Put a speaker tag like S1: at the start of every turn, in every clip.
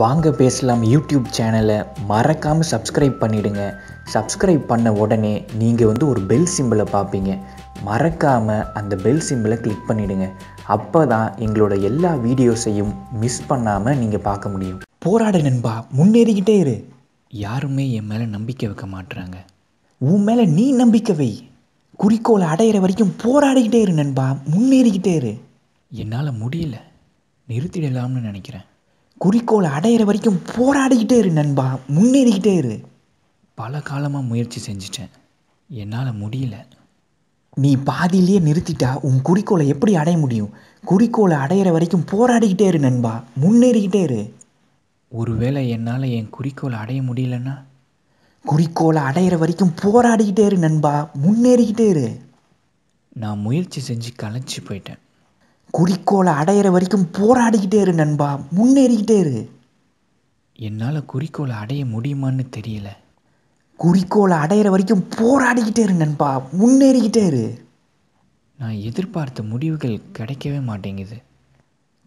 S1: வாங்க பேசலாம் யூடியூப் சேனலை மறக்காமல் சப்ஸ்கிரைப் பண்ணிவிடுங்க சப்ஸ்கிரைப் பண்ண உடனே நீங்கள் வந்து ஒரு பெல் சிம்பிளை பார்ப்பீங்க மறக்காமல் அந்த பெல் சிம்பிளை கிளிக் பண்ணிவிடுங்க அப்போ தான் எங்களோட எல்லா வீடியோஸையும் மிஸ் பண்ணாமல் நீங்கள் பார்க்க முடியும் போராட நண்பா முன்னேறிக்கிட்டே இரு யாருமே என் மேலே நம்பிக்கை வைக்க மாட்டுறாங்க உன் மேலே நீ நம்பிக்கை வை குறிக்கோளை அடையிற வரைக்கும் போராடிக்கிட்டே இரு நண்பா முன்னேறிக்கிட்டே இரு என்னால் முடியல நிறுத்திடலாம்னு நினைக்கிறேன் குறிக்கோளை அடையிற வரைக்கும் போராடிக்கிட்டே இரு நண்பா முன்னேறிக்கிட்டே இரு பல காலமாக முயற்சி செஞ்சிட்டேன் என்னால் முடியல நீ பாதியிலேயே நிறுத்திட்டா உன் குறிக்கோளை எப்படி அடைய முடியும் குறிக்கோளை அடையிற வரைக்கும் போராடிக்கிட்டே இரு நண்பா முன்னேறிக்கிட்டே இரு ஒருவேளை என்னால் என் குறிக்கோளை அடைய முடியலன்னா குறிக்கோளை அடையிற வரைக்கும் போராடிக்கிட்டே இரு நண்பா முன்னேறிக்கிட்டே இரு நான் முயற்சி செஞ்சு கலைச்சி போயிட்டேன் குறிக்கோளை அடையிற வரைக்கும் போராடிக்கிட்டே இரு நண்பா முன்னேறிக்கிட்டே இரு என்னால் குறிக்கோளை அடைய முடியுமான்னு தெரியல குறிக்கோளை அடையிற வரைக்கும் போராடிக்கிட்டே இரு நண்பா முன்னேறிக்கிட்டே இரு நான் எதிர்பார்த்த முடிவுகள் கிடைக்கவே மாட்டேங்குது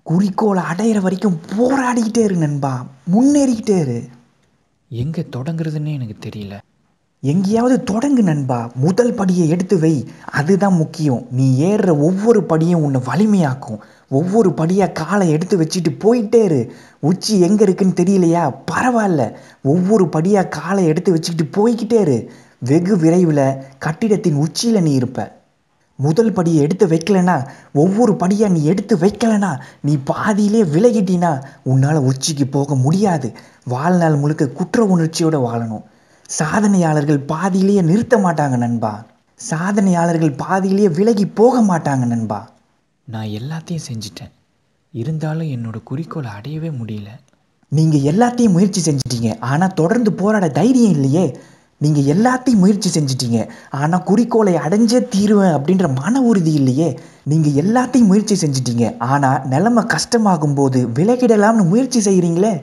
S1: குறிக்கோளை அடையிற வரைக்கும் போராடிக்கிட்டே இரு நண்பா முன்னேறிக்கிட்டே இரு எங்கே தொடங்குறதுன்னு எனக்கு தெரியல எங்கேயாவது தொடங்கு நண்பா முதல் படியை எடுத்து வை அதுதான் முக்கியம் நீ ஏறுற ஒவ்வொரு படியும் உன்னை வலிமையாக்கும் ஒவ்வொரு படியாக காலை எடுத்து வச்சுட்டு போயிட்டே இரு உச்சி எங்கே இருக்குன்னு தெரியலையா பரவாயில்ல ஒவ்வொரு படியாக காலை எடுத்து வச்சுக்கிட்டு போய்கிட்டே இரு வெகு விரைவில் கட்டிடத்தின் உச்சியில் நீ இருப்ப முதல் படியை எடுத்து வைக்கலனா ஒவ்வொரு படியாக நீ எடுத்து வைக்கலனா நீ பாதியிலே விலகிட்டினா உன்னால் உச்சிக்கு போக முடியாது வாழ்நாள் முழுக்க குற்ற உணர்ச்சியோடு வாழணும் சாதனையாளர்கள் பாதியிலேயே நிறுத்த மாட்டாங்க நண்பா சாதனையாளர்கள் பாதியிலேயே விலகி போக மாட்டாங்க நண்பா நான் எல்லாத்தையும் செஞ்சிட்டேன் இருந்தாலும் என்னோட குறிக்கோளை அடையவே முடியல நீங்கள் எல்லாத்தையும் முயற்சி செஞ்சிட்டீங்க ஆனால் தொடர்ந்து போராட தைரியம் இல்லையே நீங்கள் எல்லாத்தையும் முயற்சி செஞ்சிட்டீங்க ஆனால் குறிக்கோளை அடைஞ்சே தீருவேன் அப்படின்ற மன உறுதி இல்லையே நீங்கள் எல்லாத்தையும் முயற்சி செஞ்சிட்டீங்க ஆனால் நிலைமை கஷ்டமாகும் போது விலகிடலாம்னு முயற்சி செய்கிறீங்களே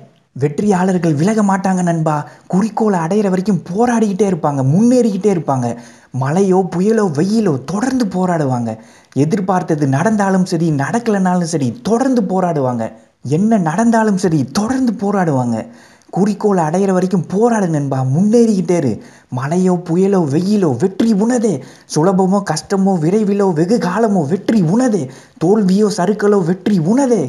S1: வெற்றியாளர்கள் விலக மாட்டாங்க நண்பா குறிக்கோளை அடையிற வரைக்கும் போராடிக்கிட்டே இருப்பாங்க முன்னேறிக்கிட்டே இருப்பாங்க மழையோ புயலோ வெயிலோ தொடர்ந்து போராடுவாங்க எதிர்பார்த்தது நடந்தாலும் சரி நடக்கலைனாலும் சரி தொடர்ந்து போராடுவாங்க என்ன நடந்தாலும் சரி தொடர்ந்து போராடுவாங்க குறிக்கோளை அடையிற வரைக்கும் போராடு நண்பா முன்னேறிக்கிட்டே இரு மழையோ புயலோ வெயிலோ வெற்றி உணதே சுலபமோ கஷ்டமோ விரைவிலோ வெகு காலமோ வெற்றி உணதே தோல்வியோ சறுக்கலோ வெற்றி உணதே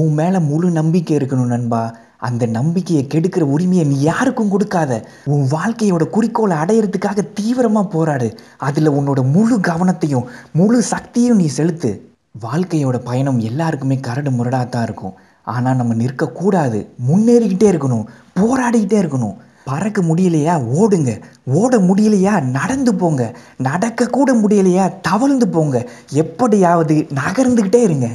S1: உன் மேலே முழு நம்பிக்கை இருக்கணும் நண்பா அந்த நம்பிக்கையை கெடுக்கிற உரிமையை நீ யாருக்கும் கொடுக்காத உன் வாழ்க்கையோட குறிக்கோளை அடையிறதுக்காக தீவிரமாக போராடு அதில் உன்னோட முழு கவனத்தையும் முழு சக்தியும் நீ செலுத்து வாழ்க்கையோட பயணம் எல்லாருக்குமே கரடு முரடாக தான் இருக்கும் ஆனால் நம்ம நிற்கக்கூடாது முன்னேறிக்கிட்டே இருக்கணும் போராடிக்கிட்டே இருக்கணும் பறக்க முடியலையா ஓடுங்க ஓட முடியலையா நடந்து போங்க நடக்கக்கூட முடியலையா தவழ்ந்து போங்க எப்படியாவது நகர்ந்துக்கிட்டே இருங்க